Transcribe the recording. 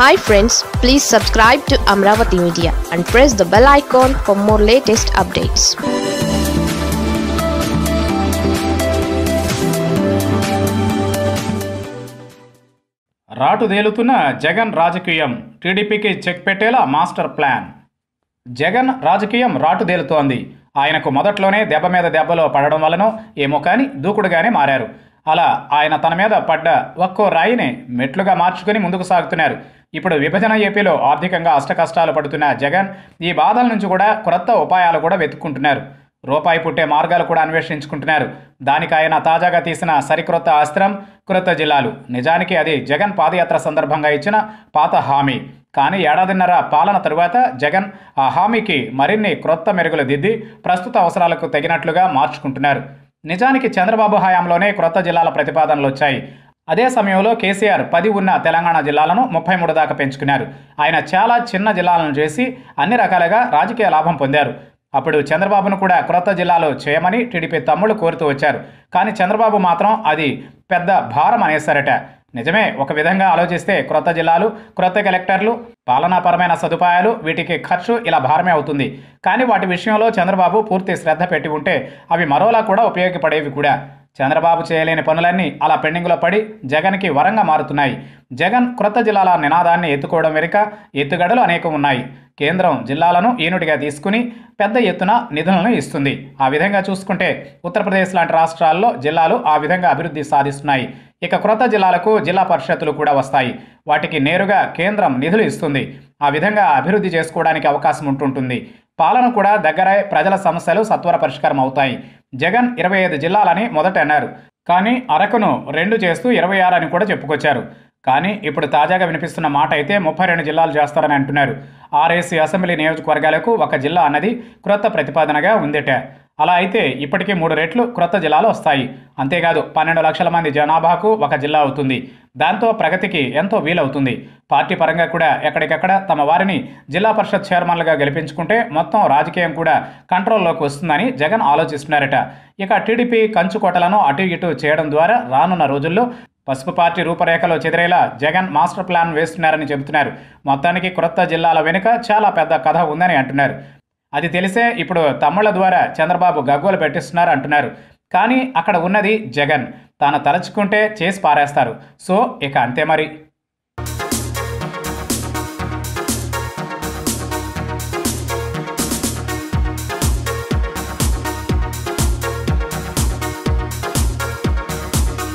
hi friends please subscribe to Amaravati media and press the bell icon for more latest updates రాటుదేలుతున్న జగన్ రాజకీయం టీడీపీకి check పెట్టేలా master plan Jagan రాజకీయం రాటు రాటుదేలుతోంది ఆయనకు మొదట్లోనే దెబ్బ మీద దెబ్బలో పడడం వలన ఏమో కానీ దూకుడుగానే మారారు అలా ఆయన తన మీద పడ్డ ఒక్కో రాయిని మెట్లుగా మార్చుకుని ముందుకు సాగుతున్నారు ఇప్పుడు విభజన ఏపీలో ఆర్థికంగా అష్టకష్టాలు పడుతున్న జగన్ ఈ బాధల నుంచి కూడా క్రొత్త ఉపాయాలు కూడా వెతుక్కుంటున్నారు రూపాయి పుట్టే మార్గాలు కూడా అన్వేషించుకుంటున్నారు దానికి ఆయన తాజాగా తీసిన సరికొత్త అస్త్రం క్రొత్త జిల్లాలు నిజానికి అది జగన్ పాదయాత్ర సందర్భంగా ఇచ్చిన పాత హామీ కానీ ఏడాదిన్నర పాలన తరువాత జగన్ ఆ హామీకి మరిన్ని క్రొత్త మెరుగులు దిద్ది ప్రస్తుత అవసరాలకు తగినట్లుగా మార్చుకుంటున్నారు నిజానికి చంద్రబాబు హయాంలోనే క్రొత్త జిల్లాల ప్రతిపాదనలు వచ్చాయి అదే సమయంలో కేసీఆర్ పది ఉన్న తెలంగాణ జిల్లాలను ముప్పై మూడు దాకా పెంచుకున్నారు ఆయన చాలా చిన్న జిల్లాలను చేసి అన్ని రకాలుగా రాజకీయ లాభం పొందారు అప్పుడు చంద్రబాబును కూడా క్రొత్త జిల్లాలో చేయమని టీడీపీ తమ్ముళ్ళు కోరుతూ వచ్చారు కానీ చంద్రబాబు మాత్రం అది పెద్ద భారం అనేశారట నిజమే ఒక విధంగా ఆలోచిస్తే క్రొత్త జిల్లాలు క్రొత్త కలెక్టర్లు పాలనాపరమైన సదుపాయాలు వీటికి ఖర్చు ఇలా భారమే అవుతుంది కానీ వాటి విషయంలో చంద్రబాబు పూర్తి శ్రద్ధ పెట్టి ఉంటే అవి మరోలా కూడా ఉపయోగపడేవి కూడా చంద్రబాబు చేయలేని పనులన్నీ అలా పెండింగ్లో పడి జగన్కి వరంగా మారుతున్నాయి జగన్ క్రొత్త జిల్లాల నినాదాన్ని ఎత్తుకోవడం వెనుక ఎత్తుగడలు అనేకం ఉన్నాయి కేంద్రం జిల్లాలను ఈనుటిగా తీసుకుని పెద్ద ఎత్తున నిధులను ఇస్తుంది ఆ విధంగా చూసుకుంటే ఉత్తరప్రదేశ్ లాంటి రాష్ట్రాల్లో జిల్లాలు ఆ విధంగా అభివృద్ధి సాధిస్తున్నాయి ఇక క్రొత్త జిల్లాలకు జిల్లా పరిషత్తులు కూడా వస్తాయి వాటికి నేరుగా కేంద్రం నిధులు ఇస్తుంది ఆ విధంగా అభివృద్ధి చేసుకోవడానికి అవకాశం ఉంటుంటుంది పాలన కూడా దగ్గరై ప్రజల సమస్యలు సత్వర పరిష్కారం అవుతాయి జగన్ ఇరవై ఐదు జిల్లాలని మొదట అన్నారు కానీ అరకును రెండు చేస్తూ ఇరవై ఆరు అని కూడా చెప్పుకొచ్చారు కానీ ఇప్పుడు తాజాగా వినిపిస్తున్న మాట అయితే ముప్పై రెండు జిల్లాలు చేస్తారని అంటున్నారు ఆర్ఎస్సీ అసెంబ్లీ నియోజకవర్గాలకు ఒక జిల్లా అన్నది క్రొత్త ప్రతిపాదనగా ఉందిట అలా అయితే ఇప్పటికీ మూడు రెట్లు క్రొత్త జిల్లాలు వస్తాయి అంతేకాదు పన్నెండు లక్షల మంది జనాభాకు ఒక జిల్లా అవుతుంది దాంతో ప్రగతికి ఎంతో వీలవుతుంది పార్టీ పరంగా కూడా ఎక్కడికక్కడ తమ వారిని జిల్లా పరిషత్ చైర్మన్లుగా గెలిపించుకుంటే మొత్తం రాజకీయం కూడా కంట్రోల్లోకి వస్తుందని జగన్ ఆలోచిస్తున్నారట ఇక టీడీపీ కంచుకోటలను అటు ఇటు చేయడం ద్వారా రానున్న రోజుల్లో పసుపు పార్టీ రూపరేఖలో చెదిరేలా జగన్ మాస్టర్ ప్లాన్ వేస్తున్నారని చెబుతున్నారు మొత్తానికి క్రొత్త జిల్లాల వెనుక చాలా పెద్ద కథ ఉందని అంటున్నారు అది తెలిసే ఇప్పుడు తమ్ముళ్ల ద్వారా చంద్రబాబు గగ్గోలు పెట్టిస్తున్నారు అంటున్నారు కానీ అక్కడ ఉన్నది జగన్ తాను తలుచుకుంటే చేసి పారేస్తారు సో ఇక అంతే మరి